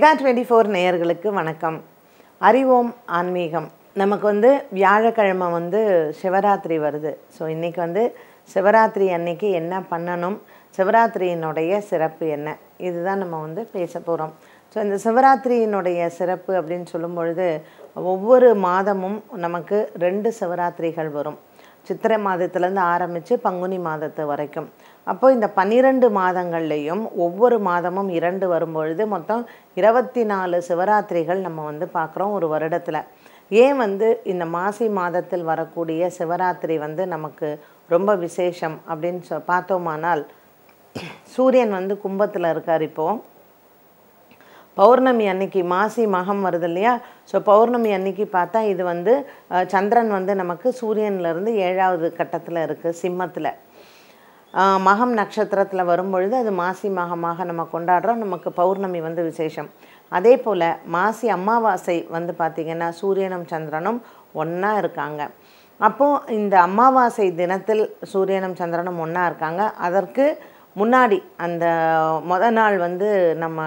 mega twenty four நேயர்களுக்கு வணக்கம் அறிவோம் ஆன்மீகம் நமக்கு வந்து வியாழக்கிழமை வந்து சிவராத்திரி வருது ஸோ இன்றைக்கி வந்து சிவராத்திரி அன்னைக்கு என்ன பண்ணணும் சிவராத்திரியினுடைய சிறப்பு என்ன இதுதான் நம்ம வந்து பேச போகிறோம் ஸோ இந்த சிவராத்திரியினுடைய சிறப்பு அப்படின்னு சொல்லும் பொழுது ஒவ்வொரு மாதமும் நமக்கு ரெண்டு சிவராத்திரிகள் வரும் சித்திரை மாதத்துலேருந்து ஆரம்பித்து பங்குனி மாதத்து வரைக்கும் அப்போ இந்த பன்னிரண்டு மாதங்கள்லேயும் ஒவ்வொரு மாதமும் இரண்டு வரும்பொழுது மொத்தம் இருபத்தி நாலு சிவராத்திரிகள் நம்ம வந்து பார்க்குறோம் ஒரு வருடத்தில் ஏன் வந்து இந்த மாசி மாதத்தில் வரக்கூடிய சிவராத்திரி வந்து நமக்கு ரொம்ப விசேஷம் அப்படின்னு சொ பார்த்தோமானால் சூரியன் வந்து கும்பத்தில் இருக்கார் இப்போது பௌர்ணமி அன்னைக்கு மாசி மகம் வருது இல்லையா ஸோ பௌர்ணமி அன்னைக்கு பார்த்தா இது வந்து சந்திரன் வந்து நமக்கு சூரியன்லேருந்து ஏழாவது கட்டத்தில் இருக்குது சிம்மத்தில் மகம் நட்சத்திரத்தில் வரும்பொழுது அது மாசி மகமாக நம்ம கொண்டாடுறோம் நமக்கு பௌர்ணமி வந்து விசேஷம் அதே போல் மாசி அமாவாசை வந்து பார்த்திங்கன்னா சூரியனும் சந்திரனும் ஒன்றா இருக்காங்க அப்போது இந்த அமாவாசை தினத்தில் சூரியனும் சந்திரனும் ஒன்றா இருக்காங்க அதற்கு முன்னாடி அந்த மொதல் நாள் வந்து நம்ம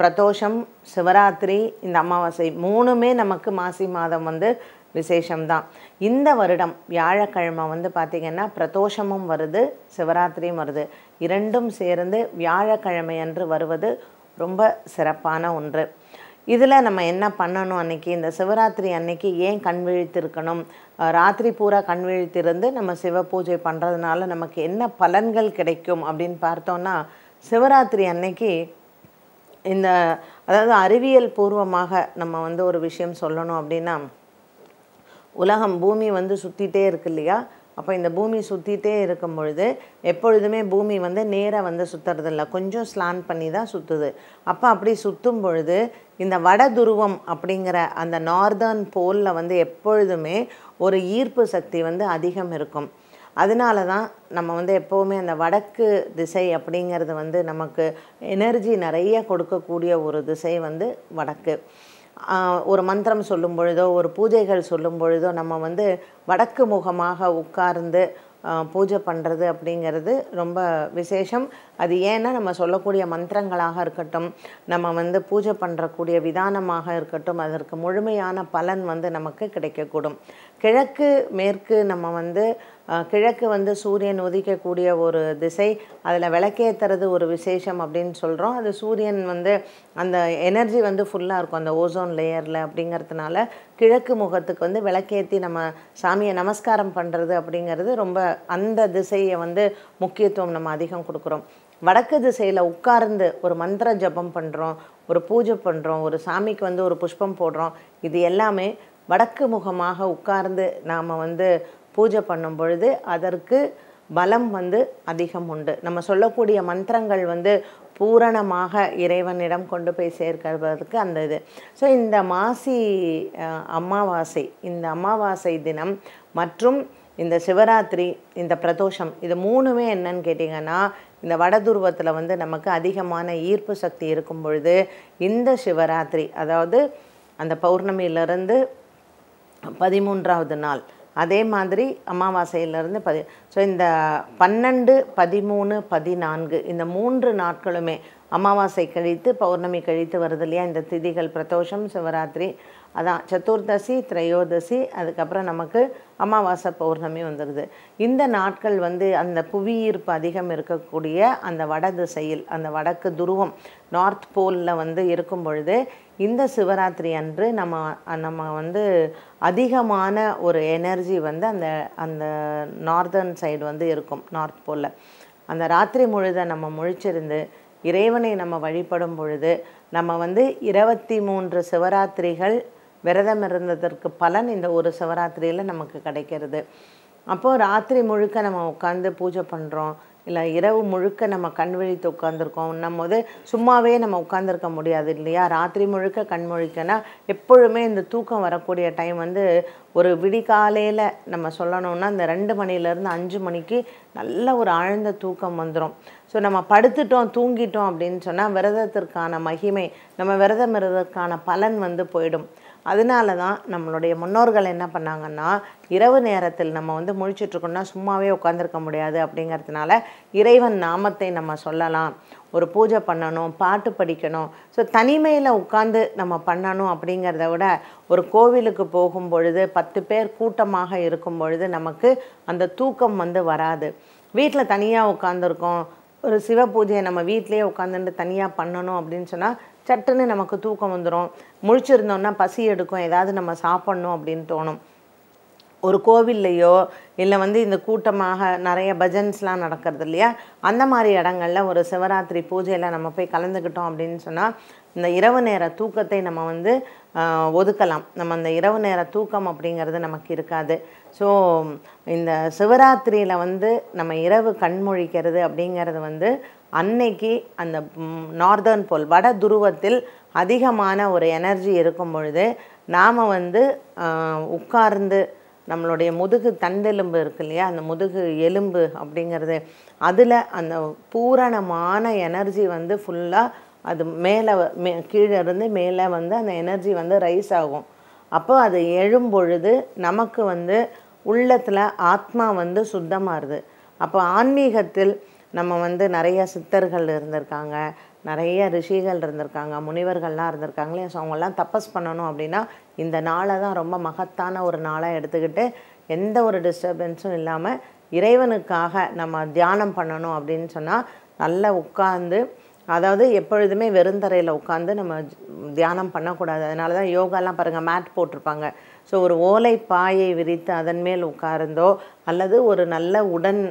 பிரதோஷம் சிவராத்திரி இந்த அமாவாசை மூணுமே நமக்கு மாசி மாதம் வந்து விசேஷம்தான் இந்த வருடம் வியாழக்கிழமை வந்து பார்த்திங்கன்னா பிரதோஷமும் வருது சிவராத்திரியும் வருது இரண்டும் சேர்ந்து வியாழக்கிழமை என்று வருவது ரொம்ப சிறப்பான ஒன்று இதில் நம்ம என்ன பண்ணணும் அன்னைக்கு இந்த சிவராத்திரி அன்னைக்கு ஏன் கண் விழித்திருக்கணும் ராத்திரி பூரா கண் விழித்திருந்து நம்ம சிவ பூஜை பண்ணுறதுனால நமக்கு என்ன பலன்கள் கிடைக்கும் அப்படின்னு பார்த்தோன்னா சிவராத்திரி அன்னைக்கு இந்த அதாவது அறிவியல் பூர்வமாக நம்ம வந்து ஒரு விஷயம் சொல்லணும் அப்படின்னா உலகம் பூமி வந்து சுற்றிட்டே இருக்கு இல்லையா அப்போ இந்த பூமி சுற்றிட்டே இருக்கும் பொழுது எப்பொழுதுமே பூமி வந்து நேராக வந்து சுற்றுறதில்ல கொஞ்சம் ஸ்லான் பண்ணி தான் சுற்றுது அப்போ அப்படி சுற்றும் பொழுது இந்த வட துருவம் அப்படிங்கிற அந்த நார்தர்ன் போலில் வந்து எப்பொழுதுமே ஒரு ஈர்ப்பு சக்தி வந்து அதிகம் இருக்கும் அதனால தான் நம்ம வந்து எப்போவுமே அந்த வடக்கு திசை அப்படிங்கிறது வந்து நமக்கு எனர்ஜி நிறைய கொடுக்கக்கூடிய ஒரு திசை வந்து வடக்கு ஒரு மந்திரம் சொல்லும் பொழுதோ ஒரு பூஜைகள் சொல்லும் பொழுதோ நம்ம வந்து வடக்கு முகமாக உட்கார்ந்து பூஜை பண்ணுறது அப்படிங்கிறது ரொம்ப விசேஷம் அது ஏன்னா நம்ம சொல்லக்கூடிய மந்திரங்களாக இருக்கட்டும் நம்ம வந்து பூஜை பண்ணுறக்கூடிய விதானமாக இருக்கட்டும் அதற்கு முழுமையான பலன் வந்து நமக்கு கிடைக்கக்கூடும் கிழக்கு மேற்கு நம்ம வந்து கிழக்கு வந்து சூரியன் உதிக்கக்கூடிய ஒரு திசை அதில் விளக்கேற்றுறது ஒரு விசேஷம் அப்படின்னு சொல்கிறோம் அது சூரியன் வந்து அந்த எனர்ஜி வந்து ஃபுல்லாக இருக்கும் அந்த ஓசோன் லேயரில் அப்படிங்கிறதுனால கிழக்கு முகத்துக்கு வந்து விளக்கேற்றி நம்ம சாமியை நமஸ்காரம் பண்ணுறது அப்படிங்கிறது ரொம்ப அந்த திசையை வந்து முக்கியத்துவம் நம்ம அதிகம் கொடுக்குறோம் வடக்கு திசையில் உட்கார்ந்து ஒரு மந்திர ஜபம் பண்ணுறோம் ஒரு பூஜை பண்ணுறோம் ஒரு சாமிக்கு வந்து ஒரு புஷ்பம் போடுறோம் இது எல்லாமே வடக்கு முகமாக உட்கார்ந்து நாம் வந்து பூஜை பண்ணும் பொழுது அதற்கு பலம் வந்து அதிகம் உண்டு நம்ம சொல்லக்கூடிய மந்திரங்கள் வந்து பூரணமாக இறைவனிடம் கொண்டு போய் சேர்க்கிறதுக்கு அந்த இது ஸோ இந்த மாசி அமாவாசை இந்த அமாவாசை தினம் மற்றும் இந்த சிவராத்திரி இந்த பிரதோஷம் இது மூணுமே என்னன்னு கேட்டிங்கன்னா இந்த வடதுருவத்தில் வந்து நமக்கு அதிகமான ஈர்ப்பு சக்தி இருக்கும் பொழுது இந்த சிவராத்திரி அதாவது அந்த பௌர்ணமியிலிருந்து பதிமூன்றாவது நாள் அதே மாதிரி அமாவாசையிலேருந்து பதி ஸோ இந்த பன்னெண்டு பதிமூணு பதினான்கு இந்த மூன்று நாட்களுமே அமாவாசை கழித்து பௌர்ணமி கழித்து வருது இல்லையா இந்த திதிகள் பிரதோஷம் சிவராத்திரி அதான் சதுர்தசி திரையோதசி அதுக்கப்புறம் நமக்கு அமாவாசை பௌர்ணமி வந்துடுது இந்த நாட்கள் வந்து அந்த புவியீர்ப்பு அதிகம் இருக்கக்கூடிய அந்த வட திசையில் அந்த வடக்கு துருவம் நார்த் போலில் வந்து இருக்கும் பொழுது இந்த சிவராத்திரி அன்று நம்ம நம்ம வந்து அதிகமான ஒரு எனர்ஜி வந்து அந்த அந்த நார்தர்ன் சைடு வந்து இருக்கும் நார்த் போலில் அந்த ராத்திரி முழுத நம்ம முழிச்சிருந்து இறைவனை நம்ம வழிபடும் பொழுது நம்ம வந்து இருபத்தி மூன்று சிவராத்திரிகள் விரதம் இருந்ததற்கு பலன் இந்த ஒரு சிவராத்திரியில் நமக்கு கிடைக்கிறது அப்போது ராத்திரி முழுக்க நம்ம உட்காந்து பூஜை பண்ணுறோம் இல்லை இரவு முழுக்க நம்ம கண் விழித்து உட்காந்துருக்கோம் போது சும்மாவே நம்ம உட்காந்துருக்க முடியாது இல்லையா ராத்திரி முழுக்க கண் முழிக்கனா எப்பொழுதுமே இந்த தூக்கம் வரக்கூடிய டைம் வந்து ஒரு விடிகாலையில் நம்ம சொல்லணும்னா இந்த ரெண்டு மணிலேருந்து அஞ்சு மணிக்கு நல்ல ஒரு ஆழ்ந்த தூக்கம் வந்துடும் ஸோ நம்ம படுத்துட்டோம் தூங்கிட்டோம் அப்படின்னு சொன்னால் விரதத்திற்கான மகிமை நம்ம விரதம் இருதற்கான பலன் வந்து போயிடும் அதனால தான் நம்மளுடைய முன்னோர்கள் என்ன பண்ணாங்கன்னா இரவு நேரத்தில் நம்ம வந்து முழிச்சிட்ருக்கோம்னா சும்மாவே உட்காந்துருக்க முடியாது அப்படிங்கிறதுனால இறைவன் நாமத்தை நம்ம சொல்லலாம் ஒரு பூஜை பண்ணணும் பாட்டு படிக்கணும் ஸோ தனிமையில் உட்காந்து நம்ம பண்ணணும் அப்படிங்கிறத விட ஒரு கோவிலுக்கு போகும் பொழுது பத்து பேர் கூட்டமாக இருக்கும் பொழுது நமக்கு அந்த தூக்கம் வந்து வராது வீட்டில் தனியாக உட்காந்துருக்கோம் ஒரு சிவ பூஜையை நம்ம வீட்லேயே உட்காந்துட்டு தனியாக பண்ணணும் அப்படின்னு சொன்னால் சட்டுன்னு நமக்கு தூக்கம் வந்துடும் முழிச்சிருந்தோன்னா பசி எடுக்கும் ஏதாவது நம்ம சாப்பிட்ணும் அப்படின்னு தோணும் ஒரு கோவில்லையோ இல்லை வந்து இந்த கூட்டமாக நிறைய பஜன்ஸ்லாம் நடக்கிறது இல்லையா அந்த மாதிரி இடங்களில் ஒரு சிவராத்திரி பூஜையில் நம்ம போய் கலந்துக்கிட்டோம் அப்படின்னு சொன்னால் இந்த இரவு நேர தூக்கத்தை நம்ம வந்து ஒதுக்கலாம் நம்ம அந்த இரவு நேர தூக்கம் அப்படிங்கிறது நமக்கு இருக்காது ஸோ இந்த சிவராத்திரியில் வந்து நம்ம இரவு கண்மொழிக்கிறது அப்படிங்கிறது வந்து அன்னைக்கு அந்த நார்தர்ன் போல் வட துருவத்தில் அதிகமான ஒரு எனர்ஜி இருக்கும் பொழுது நாம் வந்து உட்கார்ந்து நம்மளுடைய முதுகு தண்டெலும்பு இருக்கு இல்லையா அந்த முதுகு எலும்பு அப்படிங்கிறது அதில் அந்த பூரணமான எனர்ஜி வந்து ஃபுல்லாக அது மேலே மே கீழே இருந்து மேலே வந்து அந்த எனர்ஜி வந்து ரைஸ் ஆகும் அப்போ அது எழும்பொழுது நமக்கு வந்து உள்ளத்தில் ஆத்மா வந்து சுத்தமாகுது அப்போ ஆன்மீகத்தில் நம்ம வந்து நிறைய சித்தர்கள் இருந்திருக்காங்க நிறைய ரிஷிகள் இருந்திருக்காங்க முனிவர்கள்லாம் இருந்திருக்காங்களே ஸோ அவங்கெல்லாம் தப்பஸ் பண்ணணும் அப்படின்னா இந்த நாளை தான் ரொம்ப மகத்தான ஒரு நாளாக எடுத்துக்கிட்டு எந்த ஒரு டிஸ்டர்பன்ஸும் இல்லாமல் இறைவனுக்காக நம்ம தியானம் பண்ணணும் அப்படின்னு சொன்னால் நல்லா உட்காந்து அதாவது எப்பொழுதுமே வெறுந்தரையில் உட்காந்து நம்ம தியானம் பண்ணக்கூடாது அதனால தான் யோகாலாம் பாருங்கள் மேட் போட்டிருப்பாங்க ஸோ ஒரு ஓலை பாயை விரித்து அதன் மேல் உட்கார்ந்தோ அல்லது ஒரு நல்ல உடன்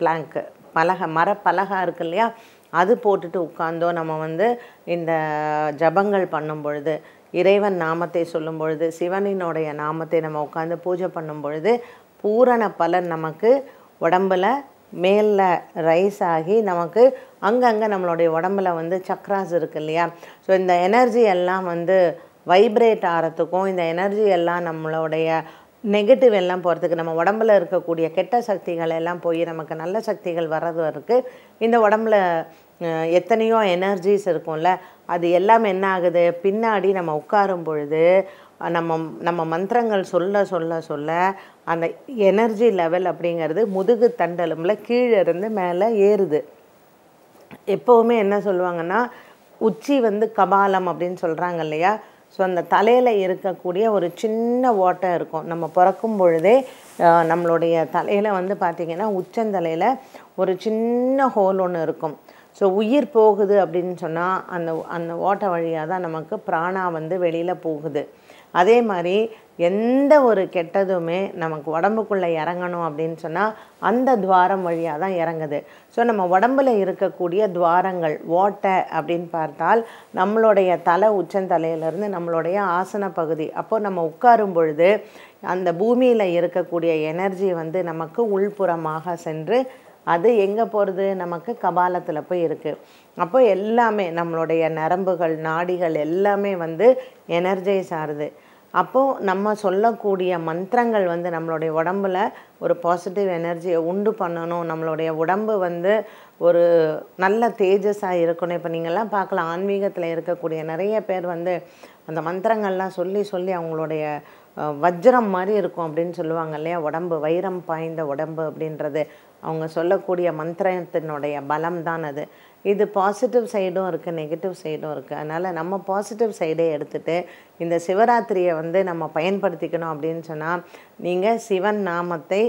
பிளாங்க்கு பலகை பலகா இருக்கு இல்லையா அது போட்டுட்டு உட்காந்தோ நம்ம வந்து இந்த ஜபங்கள் பண்ணும் பொழுது இறைவன் நாமத்தை சொல்லும் பொழுது சிவனினுடைய நாமத்தை நம்ம உட்காந்து பூஜை பண்ணும் பொழுது பூரண பலன் நமக்கு உடம்பில் மேலில் ரைஸ் ஆகி நமக்கு அங்கங்கே நம்மளுடைய உடம்புல வந்து சக்ராஸ் இருக்குது இல்லையா ஸோ இந்த எனர்ஜி எல்லாம் வந்து வைப்ரேட் ஆகிறதுக்கும் இந்த எனர்ஜி எல்லாம் நம்மளுடைய நெகட்டிவ் எல்லாம் போகிறதுக்கு நம்ம உடம்பில் இருக்கக்கூடிய கெட்ட சக்திகள் எல்லாம் போய் நமக்கு நல்ல சக்திகள் வர்றது வரைக்கும் இந்த உடம்புல எத்தனையோ எனர்ஜிஸ் இருக்கும்ல அது எல்லாம் என்ன ஆகுது பின்னாடி நம்ம உட்காரும் பொழுது நம்ம நம்ம மந்திரங்கள் சொல்ல சொல்ல சொல்ல அந்த எனர்ஜி லெவல் அப்படிங்கிறது முதுகு தண்டலும்ல கீழே இருந்து மேலே ஏறுது எப்போவுமே என்ன சொல்லுவாங்கன்னா உச்சி வந்து கபாலம் அப்படின்னு சொல்கிறாங்க இல்லையா ஸோ அந்த தலையில் இருக்கக்கூடிய ஒரு சின்ன ஓட்டை இருக்கும் நம்ம பிறக்கும் பொழுதே நம்மளுடைய தலையில் வந்து பார்த்திங்கன்னா உச்சந்தலையில் ஒரு சின்ன ஹோல் ஒன்று இருக்கும் ஸோ உயிர் போகுது அப்படின்னு சொன்னால் அந்த அந்த ஓட்டை வழியாக தான் நமக்கு பிராணா வந்து வெளியில் போகுது அதே மாதிரி எந்த ஒரு கெட்டதுமே நமக்கு உடம்புக்குள்ளே இறங்கணும் அப்படின்னு சொன்னால் அந்த துவாரம் வழியாக தான் இறங்குது ஸோ நம்ம உடம்பில் இருக்கக்கூடிய துவாரங்கள் ஓட்டை அப்படின்னு பார்த்தால் நம்மளுடைய தலை உச்சந்தலையிலேருந்து நம்மளுடைய ஆசன பகுதி அப்போது நம்ம உட்காரும் பொழுது அந்த பூமியில் இருக்கக்கூடிய எனர்ஜி வந்து நமக்கு உள்புறமாக சென்று அது எங்கே போகிறது நமக்கு கபாலத்தில் போய் இருக்குது அப்போ எல்லாமே நம்மளுடைய நரம்புகள் நாடிகள் எல்லாமே வந்து எனர்ஜைஸ் ஆகுது அப்போது நம்ம சொல்லக்கூடிய மந்திரங்கள் வந்து நம்மளுடைய உடம்பில் ஒரு பாசிட்டிவ் எனர்ஜியை உண்டு பண்ணணும் நம்மளுடைய உடம்பு வந்து ஒரு நல்ல தேஜஸாக இருக்கணும் இப்போ நீங்கள்லாம் பார்க்கலாம் ஆன்மீகத்தில் இருக்கக்கூடிய நிறைய பேர் வந்து அந்த மந்திரங்கள்லாம் சொல்லி சொல்லி அவங்களுடைய வஜ்ரம் மாதிரி இருக்கும் அப்படின்னு சொல்லுவாங்க இல்லையா உடம்பு வைரம் பாய்ந்த உடம்பு அப்படின்றது அவங்க சொல்லக்கூடிய மந்திரத்தினுடைய பலம் தான் அது இது பாசிட்டிவ் சைடும் இருக்குது நெகட்டிவ் சைடும் இருக்குது அதனால் நம்ம பாசிட்டிவ் சைடே எடுத்துகிட்டு இந்த சிவராத்திரியை வந்து நம்ம பயன்படுத்திக்கணும் அப்படின்னு சொன்னால் நீங்கள் சிவன் நாமத்தை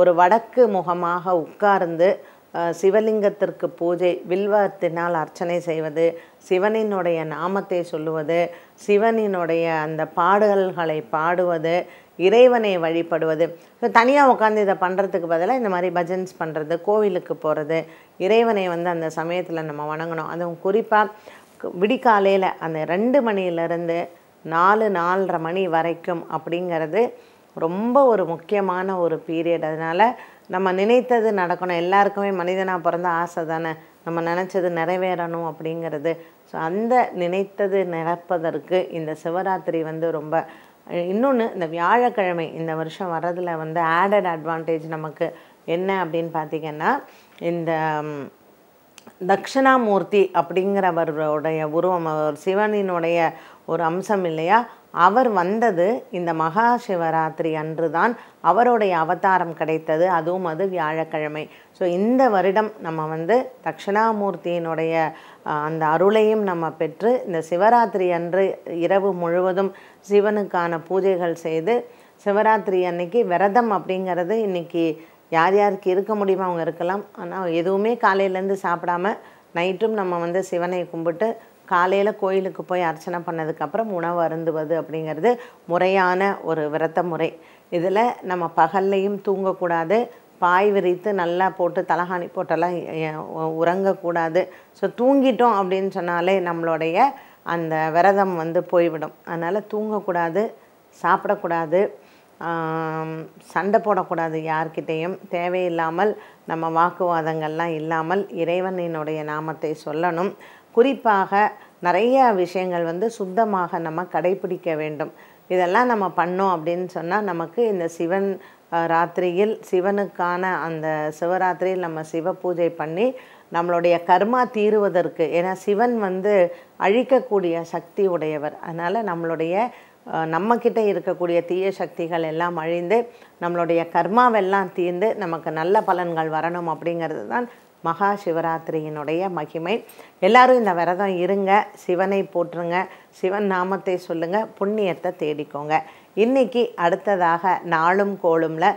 ஒரு வடக்கு முகமாக உட்கார்ந்து சிவலிங்கத்திற்கு பூஜை வில்வத்தினால் அர்ச்சனை செய்வது சிவனினுடைய நாமத்தை சொல்லுவது சிவனினுடைய அந்த பாடல்களை பாடுவது இறைவனை வழிபடுவது தனியாக உட்காந்து இதை பண்ணுறதுக்கு பதிலாக இந்த மாதிரி பஜன்ஸ் பண்ணுறது கோவிலுக்கு போகிறது இறைவனை வந்து அந்த சமயத்தில் நம்ம வணங்கணும் அதுவும் குறிப்பாக விடிக்காலையில் அந்த ரெண்டு மணியிலேருந்து நாலு நாலரை மணி வரைக்கும் அப்படிங்கிறது ரொம்ப ஒரு முக்கியமான ஒரு பீரியட் அதனால் நம்ம நினைத்தது நடக்கணும் எல்லாருக்குமே மனிதனாக பிறந்த ஆசை தானே நம்ம நினச்சது நிறைவேறணும் அப்படிங்கிறது ஸோ அந்த நினைத்தது நிரப்பதற்கு இந்த சிவராத்திரி வந்து ரொம்ப இன்னொன்று இந்த வியாழக்கிழமை இந்த வருஷம் வர்றதில் வந்து ஆடட் அட்வான்டேஜ் நமக்கு என்ன அப்படின்னு பார்த்திங்கன்னா இந்த தக்ஷணாமூர்த்தி அப்படிங்கிறவருடைய உருவம் சிவனினுடைய ஒரு அம்சம் இல்லையா அவர் வந்தது இந்த மகா சிவராத்திரி அன்று தான் அவருடைய அவதாரம் கிடைத்தது அதுவும் அது வியாழக்கிழமை ஸோ இந்த வருடம் நம்ம வந்து தட்சிணாமூர்த்தியினுடைய அந்த அருளையும் நம்ம பெற்று இந்த சிவராத்திரி அன்று இரவு முழுவதும் சிவனுக்கான பூஜைகள் செய்து சிவராத்திரி அன்னைக்கு விரதம் அப்படிங்கிறது இன்றைக்கி யார் யாருக்கு இருக்க முடியுமோ அவங்க இருக்கலாம் ஆனால் எதுவுமே காலையிலேருந்து சாப்பிடாம நைட்டும் நம்ம வந்து சிவனை கும்பிட்டு காலையில் கோயிலுக்கு போய் அர்ச்சனை பண்ணதுக்கப்புறம் உணவு அருந்துவது அப்படிங்கிறது முறையான ஒரு விரத்த முறை இதில் நம்ம பகல்லையும் தூங்கக்கூடாது பாய் விரித்து நல்லா போட்டு தலகாணி போட்டெல்லாம் உறங்கக்கூடாது ஸோ தூங்கிட்டோம் அப்படின்னு சொன்னாலே நம்மளுடைய அந்த விரதம் வந்து போய்விடும் அதனால் தூங்கக்கூடாது சாப்பிடக்கூடாது சண்டை போடக்கூடாது யார்கிட்டேயும் தேவையில்லாமல் நம்ம வாக்குவாதங்கள்லாம் இல்லாமல் இறைவனினுடைய நாமத்தை சொல்லணும் குறிப்பாக நிறைய விஷயங்கள் வந்து சுத்தமாக நம்ம கடைபிடிக்க வேண்டும் இதெல்லாம் நம்ம பண்ணோம் அப்படின்னு சொன்னால் நமக்கு இந்த சிவன் ராத்திரியில் சிவனுக்கான அந்த சிவராத்திரியில் நம்ம சிவ பூஜை பண்ணி நம்மளுடைய கர்மா தீருவதற்கு ஏன்னா சிவன் வந்து அழிக்கக்கூடிய சக்தி உடையவர் அதனால் நம்மளுடைய நம்மக்கிட்ட இருக்கக்கூடிய தீய சக்திகள் எல்லாம் அழிந்து நம்மளுடைய கர்மாவெல்லாம் தீர்ந்து நமக்கு நல்ல பலன்கள் வரணும் அப்படிங்கிறது தான் மகா சிவராத்திரியினுடைய மகிமை எல்லாரும் இந்த விரதம் இருங்க சிவனை போற்றுங்க சிவன் நாமத்தை சொல்லுங்கள் புண்ணியத்தை தேடிக்கோங்க இன்றைக்கி அடுத்ததாக நாளும் கோளும்ல